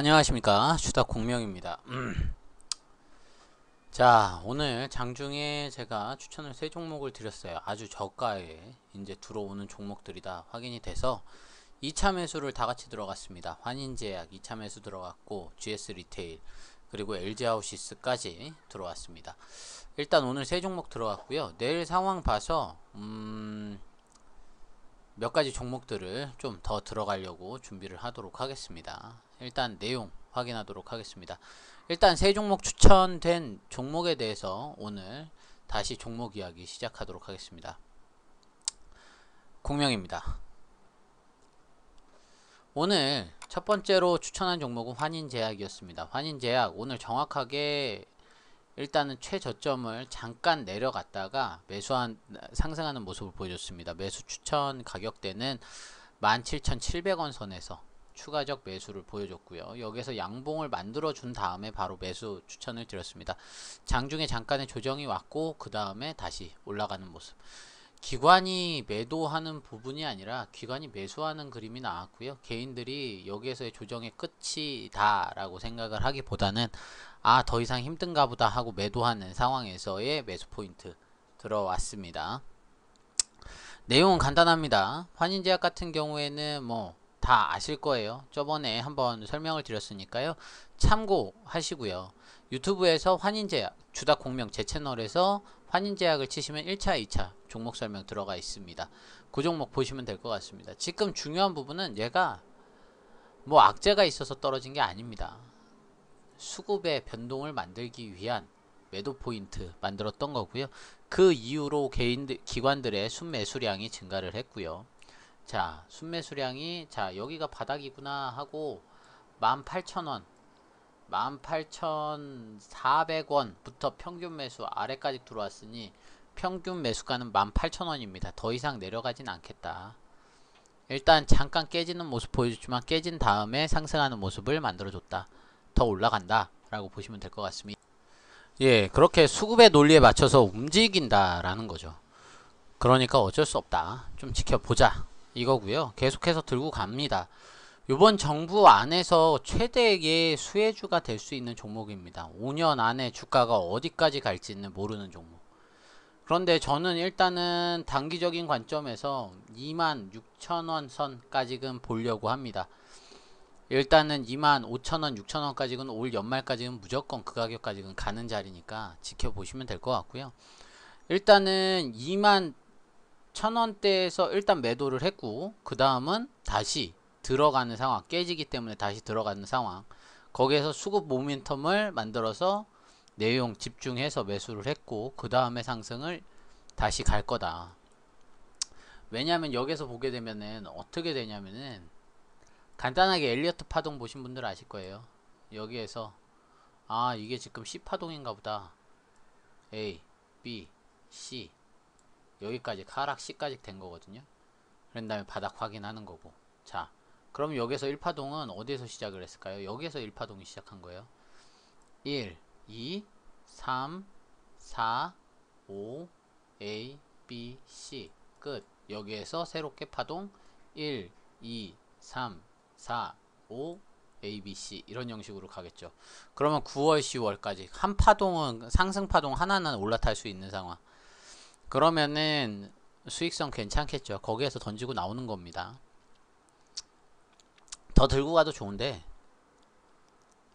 안녕하십니까 슈다 공명입니다 음. 자 오늘 장중에 제가 추천을 세 종목을 드렸어요 아주 저가에 이제 들어오는 종목들이다 확인이 돼서 2차 매수를 다같이 들어갔습니다 환인제약 2차 매수 들어갔고 GS리테일 그리고 LG하우시스까지 들어왔습니다 일단 오늘 세 종목 들어갔고요 내일 상황 봐서 음... 몇 가지 종목들을 좀 더 들어가려고 준비를 하도록 하겠습니다 일단 내용 확인하도록 하겠습니다. 일단 세 종목 추천된 종목에 대해서 오늘 다시 종목 이야기 시작하도록 하겠습니다. 공명입니다. 오늘 첫 번째로 추천한 종목은 환인제약이었습니다. 환인제약 오늘 정확하게 일단은 최저점을 잠깐 내려갔다가 매수한 상승하는 모습을 보여줬습니다. 매수 추천 가격대는 17,700원 선에서 추가적 매수를 보여줬고요. 여기서 에 양봉을 만들어 준 다음에 바로 매수 추천을 드렸습니다. 장중에 잠깐의 조정이 왔고 그 다음에 다시 올라가는 모습. 기관이 매도하는 부분이 아니라 기관이 매수하는 그림이 나왔고요. 개인들이 여기에서의 조정의 끝이다 라고 생각을 하기보다는 아 더 이상 힘든가 보다 하고 매도하는 상황에서의 매수 포인트 들어왔습니다. 내용은 간단합니다. 환인제약 같은 경우에는 뭐다 아실 거예요 저번에 한번 설명을 드렸으니까요 참고하시고요 유튜브에서 환인제약 주다공명 제 채널에서 환인제약을 치시면 1차 2차 종목 설명 들어가 있습니다 그 종목 보시면 될 것 같습니다 지금 중요한 부분은 얘가 뭐 악재가 있어서 떨어진 게 아닙니다 수급의 변동을 만들기 위한 매도 포인트 만들었던 거고요 그 이후로 개인 기관들의 순매수량이 증가를 했고요 자 순매 수량이 자 여기가 바닥이구나 하고 18,000원 18,400원부터 평균 매수 아래까지 들어왔으니 평균 매수가는 18,000원입니다. 더 이상 내려가진 않겠다. 일단 잠깐 깨지는 모습 보여줬지만 깨진 다음에 상승하는 모습을 만들어줬다. 더 올라간다. 라고 보시면 될 것 같습니다. 예, 그렇게 수급의 논리에 맞춰서 움직인다라는 거죠. 그러니까 어쩔 수 없다. 좀 지켜보자. 이거고요 계속해서 들고 갑니다 이번 정부 안에서 최대의 수혜주가 될 수 있는 종목입니다 5년 안에 주가가 어디까지 갈지는 모르는 종목 그런데 저는 일단은 단기적인 관점에서 26,000원 선까지금 보려고 합니다 일단은 25,000원, 6,000원까지는 올 연말까지는 무조건 그 가격까지는 가는 자리니까 지켜보시면 될 것 같고요 일단은 2만 천원대에서 일단 매도를 했고 그 다음은 다시 들어가는 상황 깨지기 때문에 다시 들어가는 상황 거기에서 수급 모멘텀을 만들어서 내용 집중해서 매수를 했고 그 다음에 상승을 다시 갈 거다 왜냐하면 여기서 보게 되면은 어떻게 되냐면은 간단하게 엘리어트 파동 보신 분들 아실 거예요 여기에서 아 이게 지금 C 파동인가 보다 A, B, C 여기까지 카락 시까지된 거거든요 그런 다음에 바닥 확인하는 거고 자 그럼 여기서 1파동은 어디에서 시작을 했을까요? 여기에서 1파동이 시작한 거예요 1, 2, 3, 4, 5, A, B, C 끝 여기에서 새롭게 파동 1, 2, 3, 4, 5, A, B, C 이런 형식으로 가겠죠 그러면 9월, 10월까지 한 파동은 상승 파동 하나는 올라탈 수 있는 상황 그러면은 수익성 괜찮겠죠 거기에서 던지고 나오는 겁니다 더 들고 가도 좋은데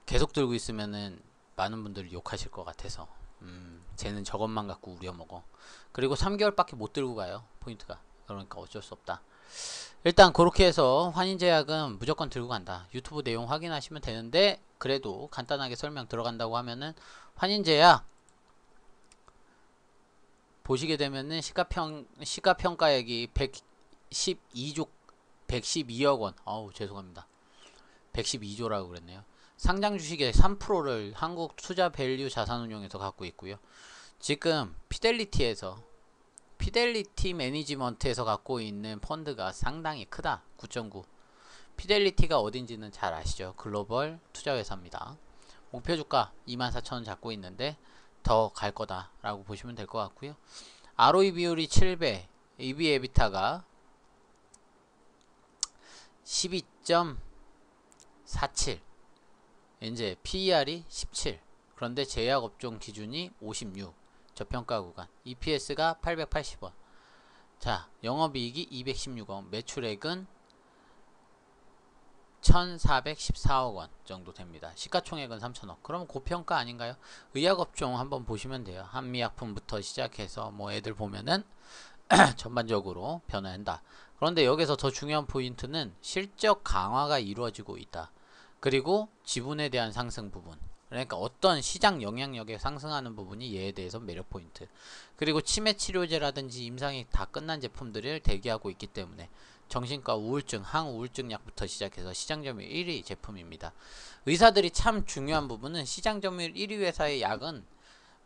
계속 들고 있으면은 많은 분들 욕하실 것 같아서 음, 쟤는 저것만 갖고 우려먹어 그리고 3개월밖에 못 들고 가요 포인트가 그러니까 어쩔 수 없다 일단 그렇게 해서 환인제약은 무조건 들고 간다 유튜브 내용 확인하시면 되는데 그래도 간단하게 설명 들어간다고 하면은 환인제약 보시게 되면은 시가평 시가평가액이 112조 112억 원. 아우 죄송합니다. 112조라고 그랬네요. 상장 주식의 3%를 한국 투자 밸류 자산운용에서 갖고 있고요. 지금 피델리티에서 피델리티 매니지먼트에서 갖고 있는 펀드가 상당히 크다. 9.9. 피델리티가 어딘지는 잘 아시죠? 글로벌 투자회사입니다. 목표 주가 24,000원 잡고 있는데 더갈 거다라고 보시면 될 것 같고요. ROE 비율이 7배, EB 에비타가 12.47 이제 PER이 17 그런데 제약업종 기준이 56 저평가 구간 EPS가 880원 자 영업이익이 216원 매출액은 1,414억 원 정도 됩니다. 시가총액은 3 0 0 0억 그럼 고평가 아닌가요? 의약업종 한번 보시면 돼요. 한미약품부터 시작해서 뭐 애들 보면은 전반적으로 변화한다. 그런데 여기서 더 중요한 포인트는 실적 강화가 이루어지고 있다. 그리고 지분에 대한 상승 부분. 그러니까 어떤 시장 영향력에 상승하는 부분이 얘에 대해서 매력 포인트. 그리고 치매 치료제라든지 임상이 다 끝난 제품들을 대기하고 있기 때문에 정신과 우울증, 항우울증 약부터 시작해서 시장 점유율 1위 제품입니다. 의사들이 참 중요한 부분은 시장 점유율 1위 회사의 약은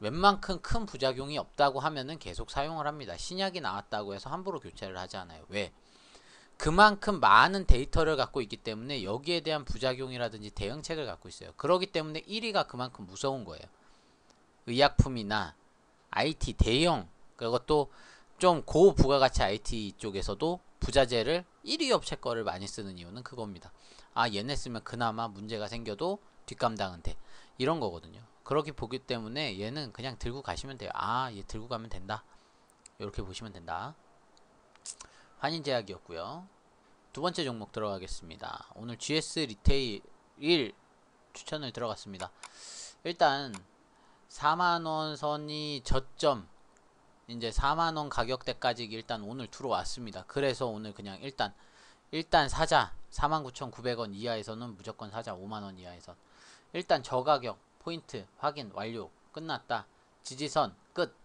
웬만큼 큰 부작용이 없다고 하면은 계속 사용을 합니다. 신약이 나왔다고 해서 함부로 교체를 하지 않아요. 왜? 그만큼 많은 데이터를 갖고 있기 때문에 여기에 대한 부작용이라든지 대응책을 갖고 있어요. 그러기 때문에 1위가 그만큼 무서운 거예요. 의약품이나 IT 대형 그것도좀 고부가가치 IT 쪽에서도 부자재를 1위 업체 거를 많이 쓰는 이유는 그겁니다. 아 얘네 쓰면 그나마 문제가 생겨도 뒷감당은 돼. 이런 거거든요. 그렇게 보기 때문에 얘는 그냥 들고 가시면 돼요. 아 얘 들고 가면 된다. 이렇게 보시면 된다. 환인제약이었고요. 두 번째 종목 들어가겠습니다. 오늘 GS 리테일 1 추천을 들어갔습니다. 일단 4만원 선이 저점 이제 4만원 가격대까지 일단 오늘 들어왔습니다. 그래서 오늘 그냥 일단 일단 사자 49,900원 이하에서는 무조건 사자 5만원 이하에서 일단 저가격 포인트 확인 완료 끝났다 지지선 끝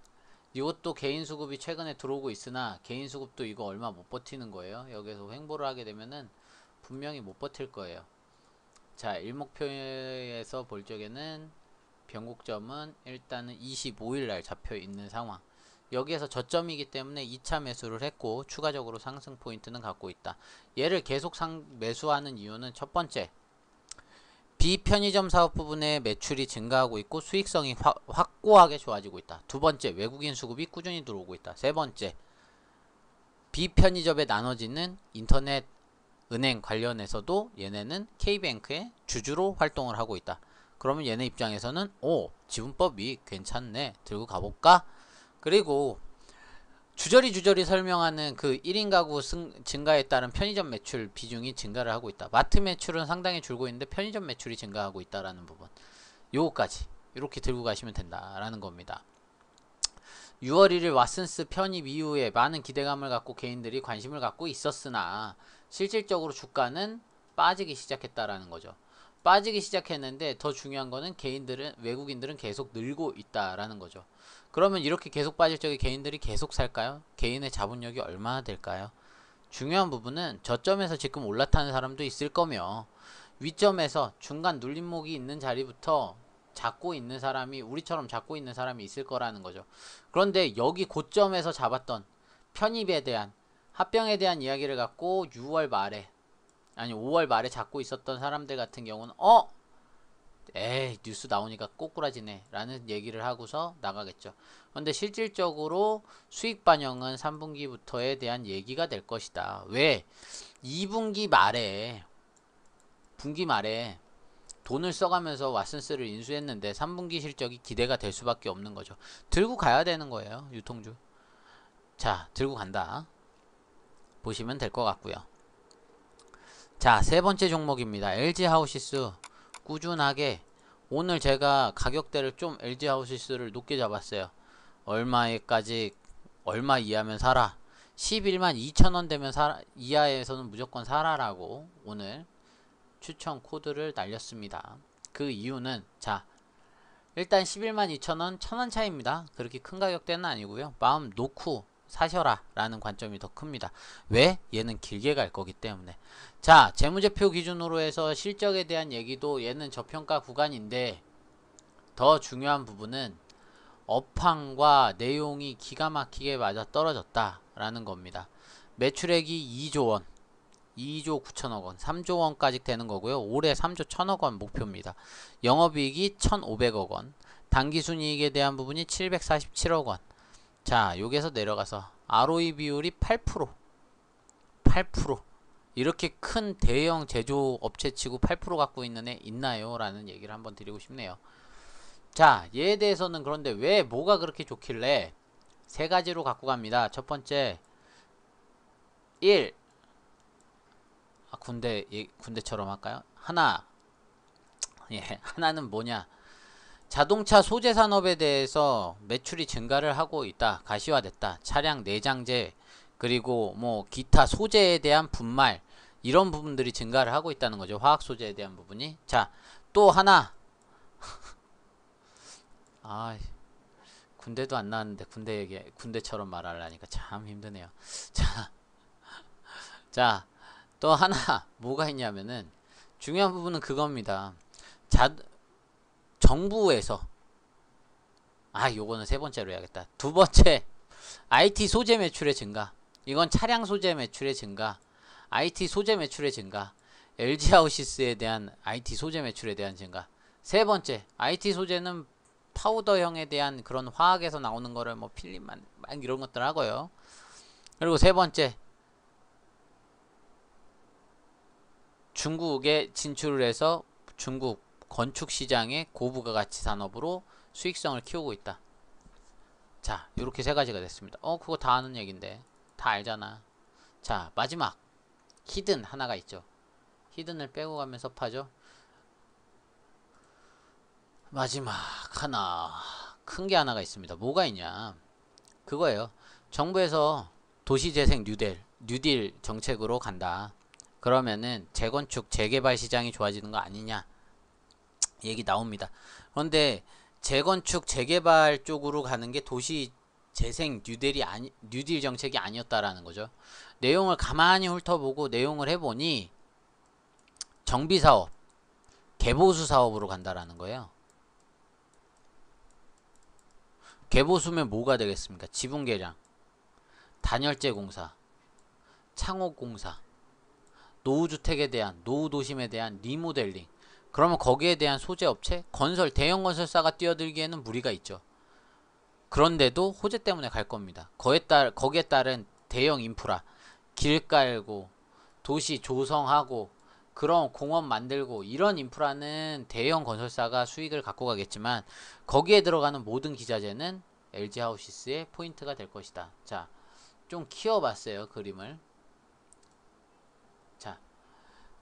이것도 개인 수급이 최근에 들어오고 있으나 개인 수급도 이거 얼마 못 버티는 거예요 여기서 횡보를 하게 되면은 분명히 못 버틸 거예요 자 일목표에서 볼 적에는 변곡점은 일단은 25일날 잡혀 있는 상황 여기에서 저점이기 때문에 2차 매수를 했고 추가적으로 상승 포인트는 갖고 있다. 얘를 계속 상, 매수하는 이유는 첫 번째 비편의점 사업 부분의 매출이 증가하고 있고 수익성이 화, 확고하게 좋아지고 있다. 두 번째 외국인 수급이 꾸준히 들어오고 있다. 세 번째 비편의점에 나눠지는 인터넷 은행 관련해서도 얘네는 K뱅크의 주주로 활동을 하고 있다. 그러면 얘네 입장에서는 오 지분법이 괜찮네 들고 가볼까 그리고 주저리 주저리 설명하는 그 1인 가구 승, 증가에 따른 편의점 매출 비중이 증가를 하고 있다. 마트 매출은 상당히 줄고 있는데 편의점 매출이 증가하고 있다라는 부분. 요거까지 이렇게 들고 가시면 된다라는 겁니다. 6월 1일 왓슨스 편입 이후에 많은 기대감을 갖고 개인들이 관심을 갖고 있었으나 실질적으로 주가는 빠지기 시작했다라는 거죠. 빠지기 시작했는데 더 중요한 거는 개인들은 외국인들은 계속 늘고 있다라는 거죠. 그러면 이렇게 계속 빠질 적에 개인들이 계속 살까요? 개인의 자본력이 얼마나 될까요? 중요한 부분은 저점에서 지금 올라타는 사람도 있을 거며 위점에서 중간 눌림목이 있는 자리부터 잡고 있는 사람이 우리처럼 잡고 있는 사람이 있을 거라는 거죠. 그런데 여기 고점에서 잡았던 편입에 대한 합병에 대한 이야기를 갖고 6월 말에 아니 5월 말에 잡고 있었던 사람들 같은 경우는 어? 에이 뉴스 나오니까 꼬꾸라지네 라는 얘기를 하고서 나가겠죠 근데 실질적으로 수익 반영은 3분기부터에 대한 얘기가 될 것이다 왜 2분기 말에 분기 말에 돈을 써가면서 왓슨스를 인수했는데 3분기 실적이 기대가 될 수밖에 없는 거죠 들고 가야 되는 거예요 유통주 자 들고 간다 보시면 될 것 같고요 자, 세 번째 종목입니다. LG 하우시스. 꾸준하게 오늘 제가 가격대를 좀 LG 하우시스를 높게 잡았어요. 얼마에까지 얼마 이하면 사라. 11만 2천원 되면 사라, 이하에서는 무조건 사라라고 오늘 추천 코드를 날렸습니다. 그 이유는 자 일단 11만 2천원 천원 차이입니다. 그렇게 큰 가격대는 아니고요. 마음 놓고 사셔라 라는 관점이 더 큽니다. 왜? 얘는 길게 갈 거기 때문에 자 재무제표 기준으로 해서 실적에 대한 얘기도 얘는 저평가 구간인데 더 중요한 부분은 업황과 내용이 기가 막히게 맞아 떨어졌다 라는 겁니다. 매출액이 2조원 2조 9천억원 3조원까지 되는 거고요. 올해 3조 1천억원 목표입니다. 영업이익이 1,500억원 단기순이익에 대한 부분이 747억원 자 여기에서 내려가서 ROE 비율이 8% 8% 이렇게 큰 대형 제조업체치고 8% 갖고 있는 애 있나요? 라는 얘기를 한번 드리고 싶네요 자 얘에 대해서는 그런데 왜 뭐가 그렇게 좋길래 세 가지로 갖고 갑니다 첫 번째 1 아, 군대 예, 군대처럼 할까요? 하나 예 하나는 뭐냐 자동차 소재 산업에 대해서 매출이 증가를 하고 있다. 가시화됐다. 차량 내장재 그리고 뭐 기타 소재에 대한 분말 이런 부분들이 증가를 하고 있다는 거죠. 화학 소재에 대한 부분이. 자, 또 하나. 아, 군대도 안 나왔는데 군대 얘기 군대처럼 말하려니까 참 힘드네요. 자. 자, 또 하나 뭐가 있냐면은 중요한 부분은 그겁니다. 자, 정부에서 아 요거는 세 번째로 해야겠다. 두 번째 IT 소재 매출의 증가 이건 차량 소재 매출의 증가 IT 소재 매출의 증가 LG하우시스에 대한 IT 소재 매출에 대한 증가 세 번째 IT 소재는 파우더형에 대한 그런 화학에서 나오는 거를 뭐 필름만 막 이런 것들 하고요. 그리고 세 번째 중국에 진출을 해서 중국 건축 시장의 고부가 가치 산업으로 수익성을 키우고 있다. 자, 이렇게 세 가지가 됐습니다. 어, 그거 다 아는 얘긴데. 다 알잖아. 자, 마지막. 히든 하나가 있죠. 히든을 빼고 가면서 파죠. 마지막 하나. 큰 게 하나가 있습니다. 뭐가 있냐. 그거예요. 정부에서 도시재생 뉴딜 뉴딜 정책으로 간다. 그러면은 재건축, 재개발 시장이 좋아지는 거 아니냐. 얘기 나옵니다. 그런데 재건축 재개발 쪽으로 가는 게 도시 재생 뉴딜이 아니 뉴딜 정책이 아니었다라는 거죠. 내용을 가만히 훑어보고 내용을 해보니 정비 사업, 개보수 사업으로 간다라는 거예요. 개보수면 뭐가 되겠습니까? 지분 개량, 단열재 공사, 창업 공사, 노후주택에 대한, 노후도심에 대한 리모델링, 그러면 거기에 대한 소재 업체, 건설, 대형 건설사가 뛰어들기에는 무리가 있죠. 그런데도 호재 때문에 갈 겁니다. 거에 따, 거기에 따른 대형 인프라, 길 깔고, 도시 조성하고, 그런 공원 만들고, 이런 인프라는 대형 건설사가 수익을 갖고 가겠지만, 거기에 들어가는 모든 기자재는 LG하우시스의 포인트가 될 것이다. 자, 좀 키워봤어요, 그림을.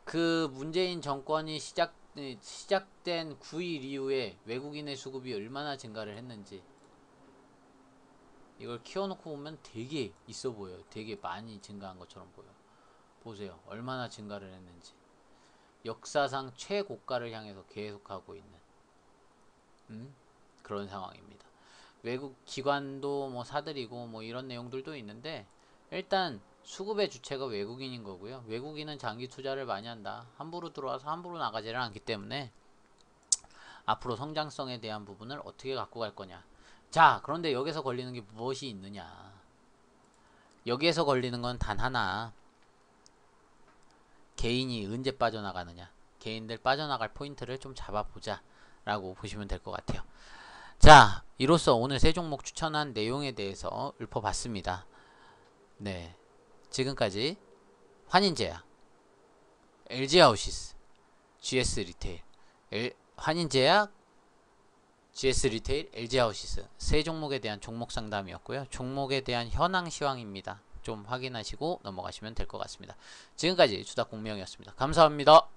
그 문재인 정권이 시작 네, 시작된 9일 이후에 외국인의 수급이 얼마나 증가를 했는지 이걸 키워놓고 보면 되게 있어 보여요. 되게 많이 증가한 것처럼 보여. 보세요. 얼마나 증가를 했는지. 역사상 최고가를 향해서 계속하고 있는 음? 그런 상황입니다. 외국 기관도 뭐 사들이고 뭐 이런 내용들도 있는데 일단 수급의 주체가 외국인인 거고요. 외국인은 장기 투자를 많이 한다. 함부로 들어와서 함부로 나가지를 않기 때문에 앞으로 성장성에 대한 부분을 어떻게 갖고 갈 거냐. 자, 그런데 여기서 걸리는 게 무엇이 있느냐. 여기에서 걸리는 건 단 하나. 개인이 언제 빠져나가느냐. 개인들 빠져나갈 포인트를 좀 잡아보자. 라고 보시면 될 것 같아요. 자, 이로써 오늘 세 종목 추천한 내용에 대해서 읊어봤습니다. 네. 지금까지 환인제약, l g 아웃시스 GS리테일, L, 환인제약, GS리테일, l g 아웃시스세 종목에 대한 종목 상담이었고요. 종목에 대한 현황 시황입니다. 좀 확인하시고 넘어가시면 될 것 같습니다. 지금까지 주다공명이었습니다. 감사합니다.